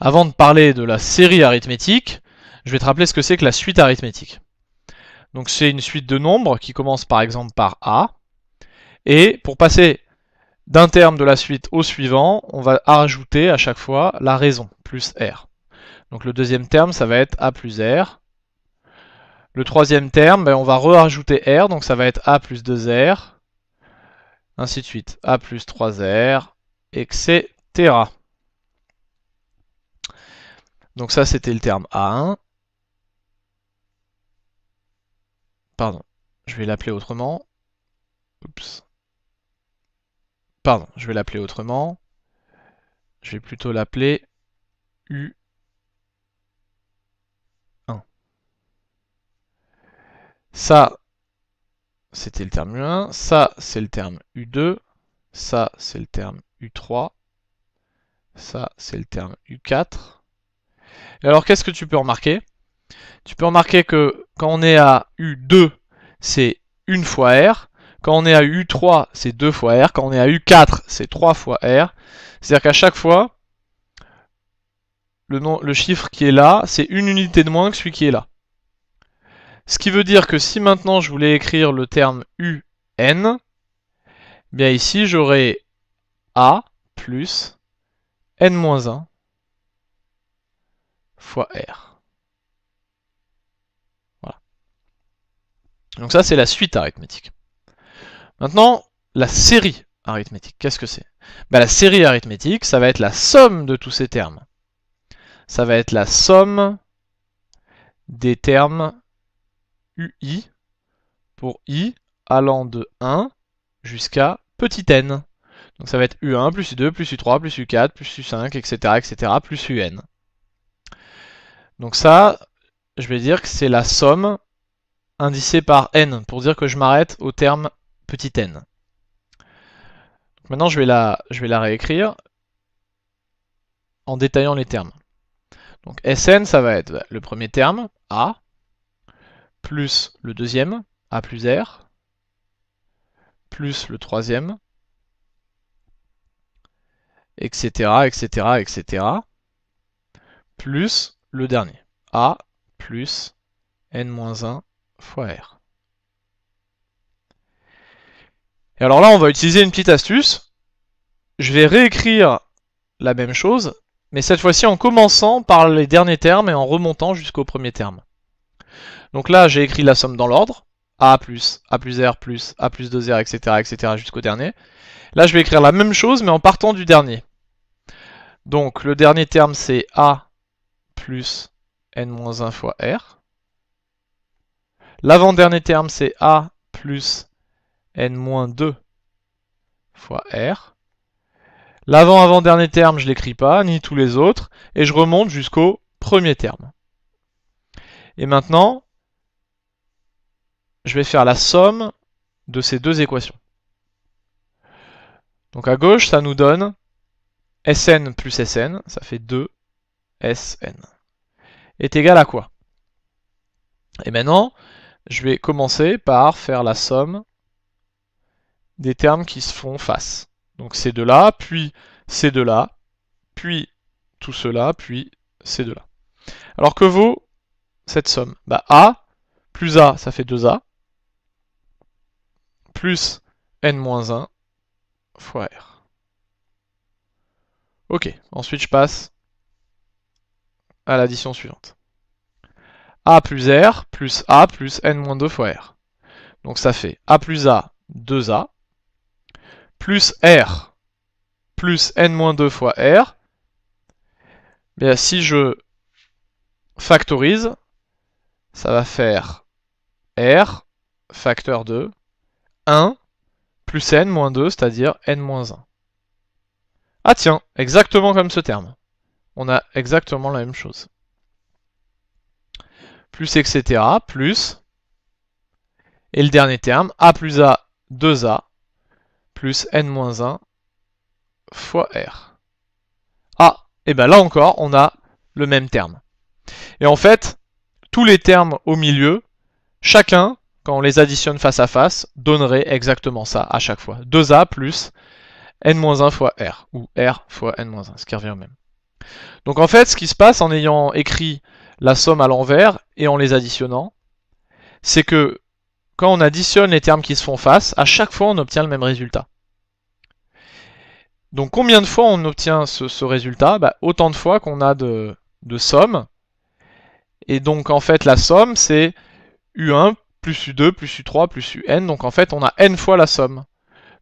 Avant de parler de la série arithmétique, je vais te rappeler ce que c'est que la suite arithmétique. Donc c'est une suite de nombres qui commence par exemple par A. Et pour passer d'un terme de la suite au suivant, on va rajouter à chaque fois la raison, plus R. Donc le deuxième terme, ça va être A plus R. Le troisième terme, ben, on va rajouter R, donc ça va être A plus 2R. Ainsi de suite, A plus 3R, etc. Donc ça, c'était le terme A1. Pardon, je vais l'appeler autrement. Oups. Pardon, je vais l'appeler autrement. Je vais plutôt l'appeler U1. Ça, c'était le terme U1. Ça, c'est le terme U2. Ça, c'est le terme U3. Ça, c'est le terme U4. Alors qu'est-ce que tu peux remarquer Tu peux remarquer que quand on est à U2, c'est une fois R. Quand on est à U3, c'est 2 fois R. Quand on est à U4, c'est 3 fois R. C'est-à-dire qu'à chaque fois, le, le chiffre qui est là, c'est une unité de moins que celui qui est là. Ce qui veut dire que si maintenant je voulais écrire le terme UN, eh bien ici j'aurais A plus N-1 fois R. Voilà. Donc ça, c'est la suite arithmétique. Maintenant, la série arithmétique, qu'est-ce que c'est ben, La série arithmétique, ça va être la somme de tous ces termes. Ça va être la somme des termes UI pour i allant de 1 jusqu'à petit n. Donc ça va être U1 plus U2 plus U3 plus U4 plus U5, etc., etc., plus UN. Donc ça, je vais dire que c'est la somme indicée par n, pour dire que je m'arrête au terme petit n. Maintenant, je vais la, je vais la réécrire en détaillant les termes. Donc Sn, ça va être le premier terme, A, plus le deuxième, A plus R, plus le troisième, etc., etc., etc., plus le dernier. A plus n-1 fois R. Et alors là, on va utiliser une petite astuce. Je vais réécrire la même chose, mais cette fois-ci en commençant par les derniers termes et en remontant jusqu'au premier terme. Donc là, j'ai écrit la somme dans l'ordre. A plus, A plus R plus, A plus 2R, etc., etc., jusqu'au dernier. Là, je vais écrire la même chose, mais en partant du dernier. Donc, le dernier terme, c'est A plus n-1 fois r. L'avant-dernier terme, c'est a plus n-2 fois r. L'avant-avant-dernier terme, je ne l'écris pas, ni tous les autres, et je remonte jusqu'au premier terme. Et maintenant, je vais faire la somme de ces deux équations. Donc à gauche, ça nous donne Sn plus Sn, ça fait 2Sn est égal à quoi Et maintenant, je vais commencer par faire la somme des termes qui se font face. Donc ces de là puis ces de là puis tout cela, puis ces de là Alors que vaut cette somme bah, A plus A, ça fait 2A, plus N-1 fois R. Ok, ensuite je passe à l'addition suivante. A plus R plus A plus N-2 fois R. Donc ça fait A plus A, 2A, plus R plus N-2 fois R. Bien, si je factorise, ça va faire R facteur 2, 1 plus N-2, c'est-à-dire N-1. Ah tiens, exactement comme ce terme on a exactement la même chose. Plus etc. plus. Et le dernier terme, a plus a, 2a, plus n-1 fois r. Ah, et bien là encore, on a le même terme. Et en fait, tous les termes au milieu, chacun, quand on les additionne face à face, donnerait exactement ça à chaque fois. 2a plus n-1 fois r, ou r fois n-1, ce qui revient au même. Donc en fait, ce qui se passe en ayant écrit la somme à l'envers et en les additionnant, c'est que quand on additionne les termes qui se font face, à chaque fois on obtient le même résultat. Donc combien de fois on obtient ce, résultat bah, Autant de fois qu'on a de, de sommes. Et donc en fait la somme c'est U1 plus U2 plus U3 plus UN. Donc en fait on a n fois la somme.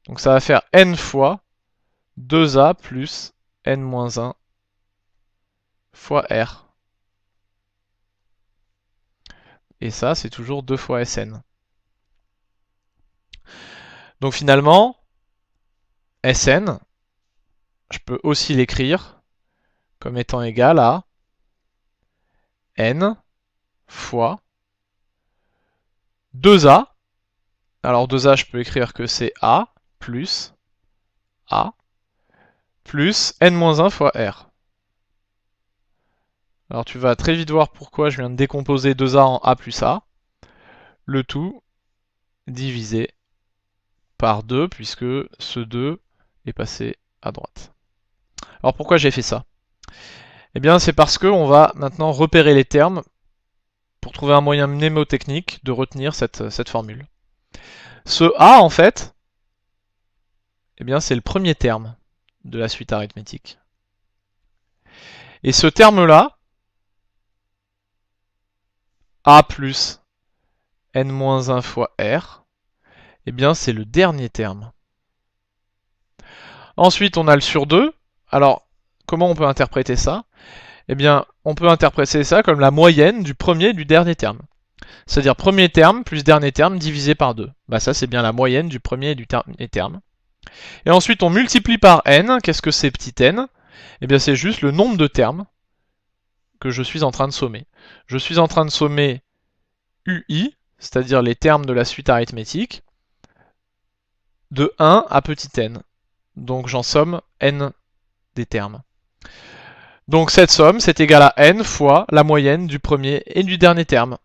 Donc ça va faire n fois 2A plus n-1 fois R. Et ça, c'est toujours 2 fois Sn. Donc finalement, Sn, je peux aussi l'écrire comme étant égal à n fois 2a. Alors 2a, je peux écrire que c'est a plus a plus n-1 fois r. Alors tu vas très vite voir pourquoi je viens de décomposer 2A en A plus A. Le tout divisé par 2 puisque ce 2 est passé à droite. Alors pourquoi j'ai fait ça Eh bien c'est parce que on va maintenant repérer les termes pour trouver un moyen mnémotechnique de retenir cette, cette formule. Ce A en fait, eh bien c'est le premier terme de la suite arithmétique. Et ce terme-là, a plus n-1 fois r, eh bien c'est le dernier terme. Ensuite, on a le sur 2. Alors, comment on peut interpréter ça Eh bien, on peut interpréter ça comme la moyenne du premier et du dernier terme. C'est-à-dire premier terme plus dernier terme divisé par 2. Bah ça, c'est bien la moyenne du premier et du dernier terme. Et ensuite, on multiplie par n. Qu'est-ce que c'est petit n Eh bien, c'est juste le nombre de termes que je suis en train de sommer. Je suis en train de sommer UI, c'est-à-dire les termes de la suite arithmétique, de 1 à petit n. Donc j'en somme n des termes. Donc cette somme, c'est égal à n fois la moyenne du premier et du dernier terme.